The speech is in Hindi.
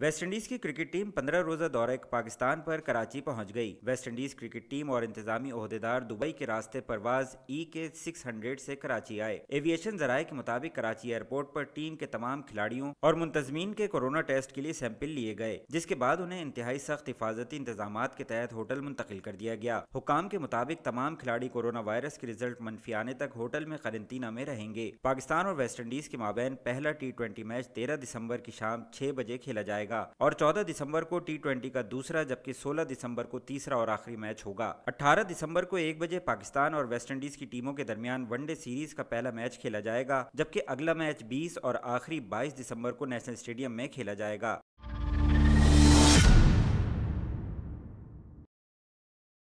वेस्टइंडीज की क्रिकेट टीम 15 रोजा दौरे पाकिस्तान पर कराची पहुंच गई वेस्टइंडीज क्रिकेट टीम और इंतजामी अहदेदार दुबई के रास्ते परवाज ई के सिक्स हंड्रेड से कराची आए एविएशन जराये के मुताबिक कराची एयरपोर्ट पर टीम के तमाम खिलाड़ियों और मुंतजमीन के कोरोना टेस्ट के लिए सैंपल लिए गए जिसके बाद उन्हें इंतहाई सख्त हिफाजती इंतजाम के तहत होटल मुंतकिल कर दिया गया हुकाम के मुताबिक तमाम खिलाड़ी कोरोना वायरस के रिजल्ट मनफी आने तक होटल में करंतना में रहेंगे पाकिस्तान और इंडीज के माबेन पहला टी मैच तेरह दिसंबर की शाम छह बजे खेला जाएगा जाएगा और 14 दिसंबर को टी का दूसरा जबकि 16 दिसंबर को तीसरा और आखिरी मैच होगा 18 दिसंबर को एक बजे पाकिस्तान और वेस्टइंडीज की टीमों के दरमियान वनडे सीरीज का पहला मैच खेला जाएगा जबकि अगला मैच बीस और आखिरी बाईस दिसंबर को नेशनल स्टेडियम में खेला जाएगा